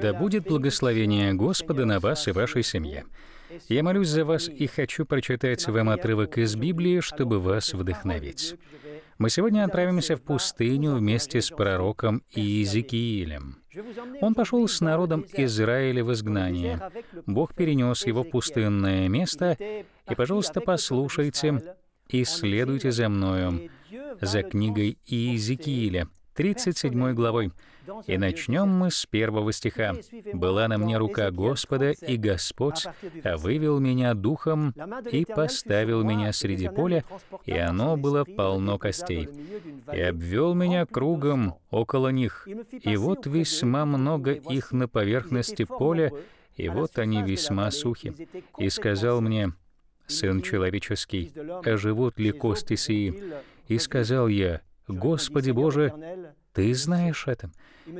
Да будет благословение Господа на вас и вашей семье. Я молюсь за вас и хочу прочитать вам отрывок из Библии, чтобы вас вдохновить. Мы сегодня отправимся в пустыню вместе с пророком Иезекиилем. Он пошел с народом Израиля в изгнание. Бог перенес его в пустынное место, и, пожалуйста, послушайте и следуйте за мною, за книгой Иезекииля, 37 главой, и начнем мы с первого стиха. «Была на мне рука Господа, и Господь а вывел меня духом и поставил меня среди поля, и оно было полно костей, и обвел меня кругом около них, и вот весьма много их на поверхности поля, и вот они весьма сухи. И сказал мне, «Сын человеческий, а живут ли кости сии?» И сказал я, «Господи Боже, ты знаешь это».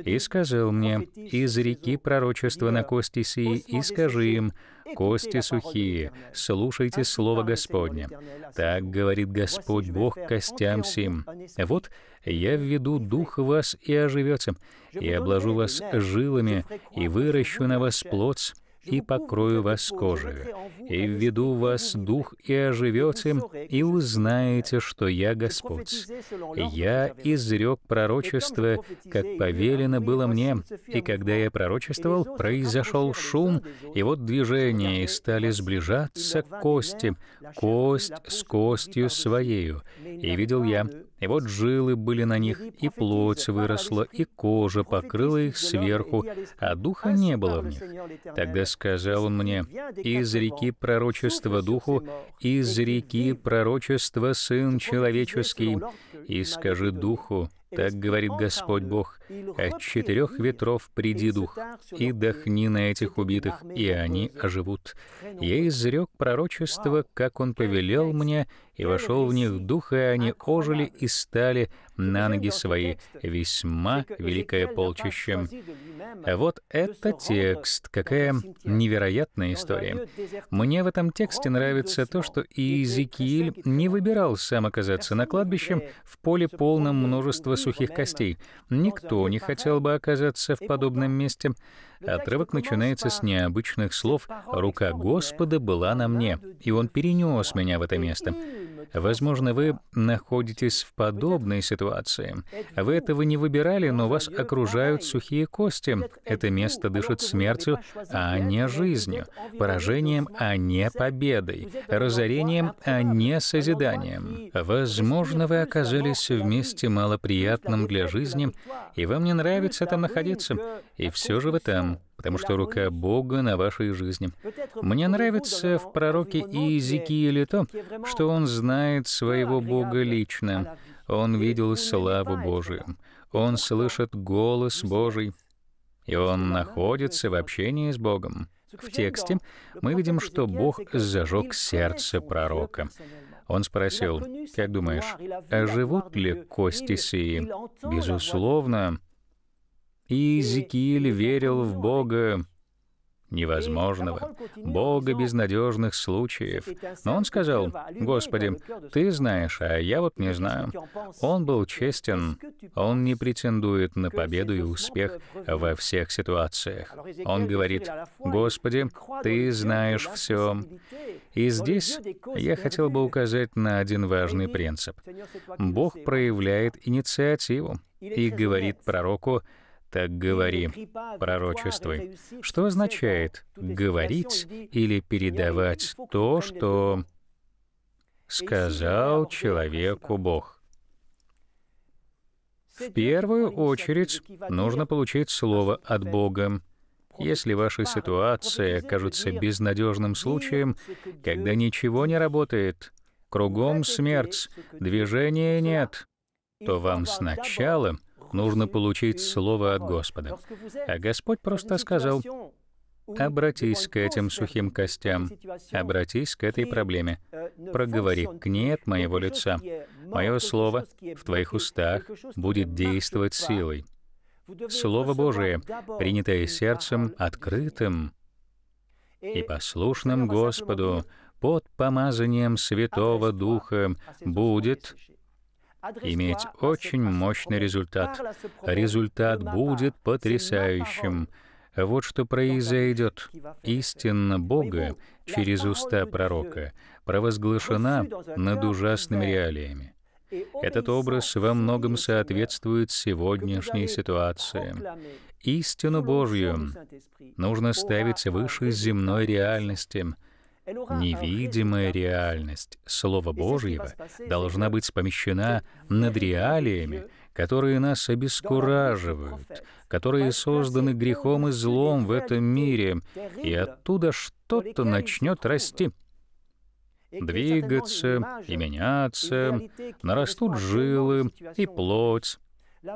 И сказал мне, «Из реки пророчества на кости сии, и скажи им, кости сухие, слушайте слово Господне. Так говорит Господь Бог костям сим. Вот я введу дух в вас и оживется, и обложу вас жилами, и выращу на вас плоть, и покрою вас кожей, и введу вас дух, и оживете, и узнаете, что я Господь. Я изрек пророчество, как повелено было мне, и когда я пророчествовал, произошел шум, и вот движения стали сближаться кости, кость с костью своею. И видел я, и вот жилы были на них, и плоть выросла, и кожа покрыла их сверху, а духа не было в них. Тогда сказал он мне, «Из реки пророчества духу, из реки пророчества Сын Человеческий, и скажи духу, так говорит Господь Бог, от четырех ветров приди дух, и дохни на этих убитых, и они оживут. Я изрек пророчество, как он повелел мне, и вошел в них дух, и они ожили и стали на ноги свои весьма великое полчище. Вот это текст, какая невероятная история. Мне в этом тексте нравится то, что Иезекииль не выбирал сам оказаться на кладбище в поле полном множества сухих костей. Никто не хотел бы оказаться в подобном месте. Отрывок начинается с необычных слов «Рука Господа была на мне, и Он перенес меня в это место». Возможно, вы находитесь в подобной ситуации, ситуации. Вы этого не выбирали, но вас окружают сухие кости. Это место дышит смертью, а не жизнью, поражением, а не победой, разорением, а не созиданием. Возможно, вы оказались в месте малоприятном для жизни, и вам не нравится там находиться, и все же вы там потому что рука Бога на вашей жизни. Мне нравится в пророке Иезекииле то, что он знает своего Бога лично. Он видел славу Божию. Он слышит голос Божий. И он находится в общении с Богом. В тексте мы видим, что Бог зажег сердце пророка. Он спросил, «Как думаешь, оживут а ли кости сии?» Безусловно, И Иезекииль верил в Бога, невозможного, Бога безнадежных случаев. Но он сказал, «Господи, Ты знаешь, а я вот не знаю». Он был честен, он не претендует на победу и успех во всех ситуациях. Он говорит, «Господи, Ты знаешь все». И здесь я хотел бы указать на один важный принцип. Бог проявляет инициативу и говорит пророку, так говори, пророчествуй. Что означает говорить или передавать то, что сказал человеку Бог? В первую очередь нужно получить слово от Бога. Если ваша ситуация кажется безнадежным случаем, когда ничего не работает, кругом смерть, движения нет, то вам сначала — нужно получить слово от Господа. А Господь просто сказал, обратись к этим сухим костям, обратись к этой проблеме, проговори к ней от моего лица. Мое слово в твоих устах будет действовать силой. Слово Божие, принятое сердцем открытым и послушным Господу, под помазанием Святого Духа будет иметь очень мощный результат. Результат будет потрясающим. Вот что произойдет. Истина Бога через уста пророка провозглашена над ужасными реалиями. Этот образ во многом соответствует сегодняшней ситуации. Истину Божью нужно ставить выше земной реальности — невидимая реальность Слова Божьего должна быть помещена над реалиями, которые нас обескураживают, которые созданы грехом и злом в этом мире, и оттуда что-то начнет расти двигаться и меняться, нарастут жилы и плоть,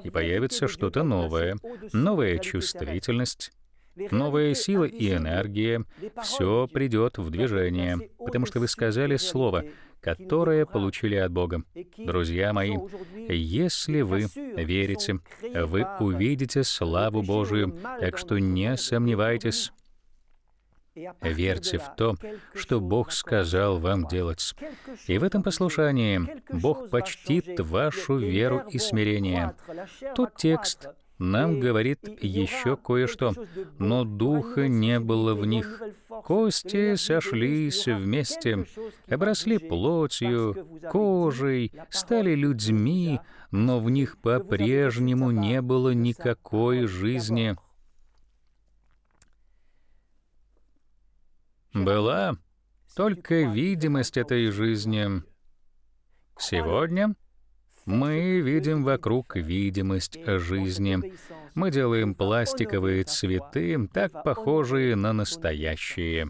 и появится что-то новое, новая чувствительность, Новые силы и энергия, все придет в движение, потому что вы сказали слово, которое получили от Бога. Друзья мои, если вы верите, вы увидите славу Божию, так что не сомневайтесь. Верьте в то, что Бог сказал вам делать. И в этом послушании Бог почтит вашу веру и смирение. Тот текст, нам говорит еще кое-что. Но духа не было в них. Кости сошлись вместе, обросли плотью, кожей, стали людьми, но в них по-прежнему не было никакой жизни. Была только видимость этой жизни. Сегодня мы видим вокруг видимость жизни. Мы делаем пластиковые цветы, так похожие на настоящие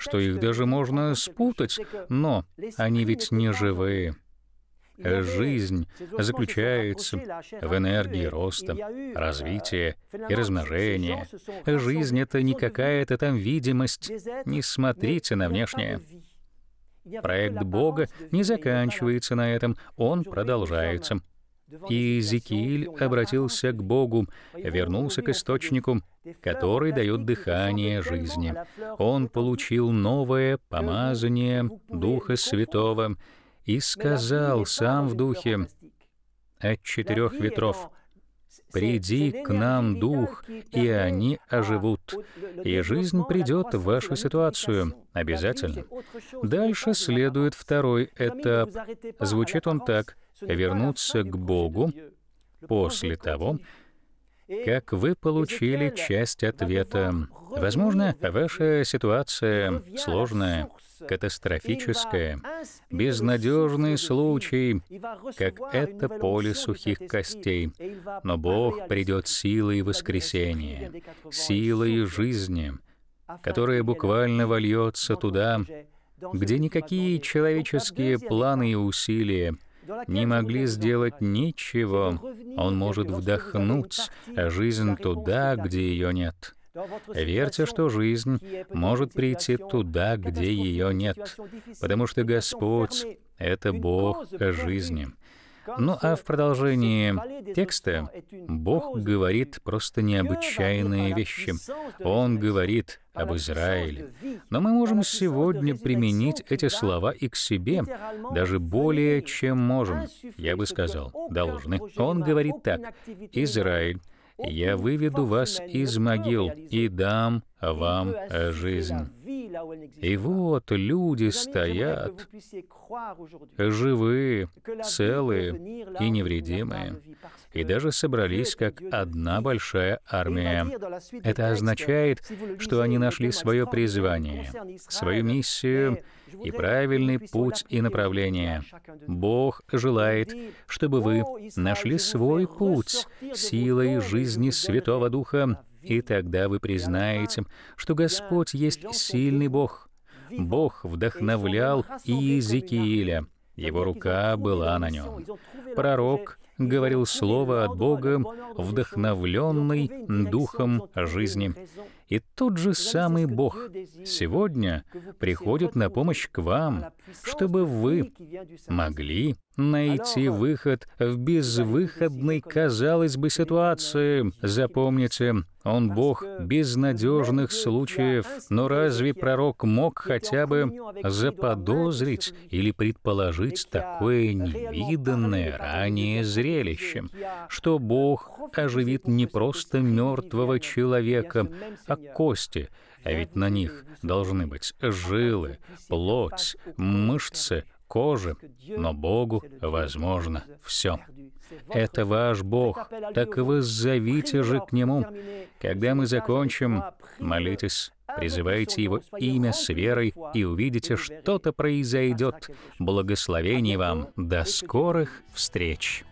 что их даже можно спутать, но они ведь не живые. Жизнь заключается в энергии роста, развития и размножения. Жизнь — это не какая-то там видимость. Не смотрите на внешнее. Проект Бога не заканчивается на этом, он продолжается. И Иезекииль обратился к Богу, вернулся к источнику, который дает дыхание жизни. Он получил новое помазание Духа Святого и сказал сам в Духе, «От четырех ветров приди к нам, Дух, и они оживут, и жизнь придет в вашу ситуацию, обязательно. Дальше следует второй этап. Звучит он а так — вернуться к Богу после того, как вы получили часть ответа. Возможно, ваша ситуация сложная, катастрофическая, безнадежный случай, как это поле сухих костей. Но Бог придет силой воскресения, силой жизни, которая буквально вольется туда, где никакие человеческие планы и усилия не могли сделать ничего. Он может вдохнуть жизнь туда, где ее нет. Верьте, что жизнь может прийти туда, где ее нет, потому что Господь — это Бог жизни. Ну а в продолжении текста Бог говорит просто необычайные вещи. Он говорит об Израиле. Но мы можем сегодня применить эти слова и к себе, даже более чем можем, я бы сказал, должны. Он говорит так, «Израиль, я выведу вас из могил и дам вам жизнь». И вот люди стоят, живы, целые и невредимые, и даже собрались как одна большая армия. Это означает, что они нашли свое призвание, свою миссию и правильный путь и направление. Бог желает, чтобы вы нашли свой путь силой жизни Святого Духа и тогда вы признаете, что Господь есть сильный Бог. Бог вдохновлял и Иезекииля. Его рука была на нем. Пророк говорил слово от Бога, вдохновленный духом жизни. И тот же самый Бог сегодня приходит на помощь к вам, чтобы вы могли найти выход в безвыходной, казалось бы, ситуации. Запомните, он Бог безнадежных случаев, но разве пророк мог хотя бы заподозрить или предположить такое невиданное ранее зрелище, что Бог оживит не просто мертвого человека, а как кости, а ведь на них должны быть жилы, плоть, мышцы, кожа, но Богу возможно все. Это ваш Бог, так воззовите же к Нему. Когда мы закончим, молитесь, призывайте Его имя с верой и увидите, что-то произойдет. Благословений вам! До скорых встреч!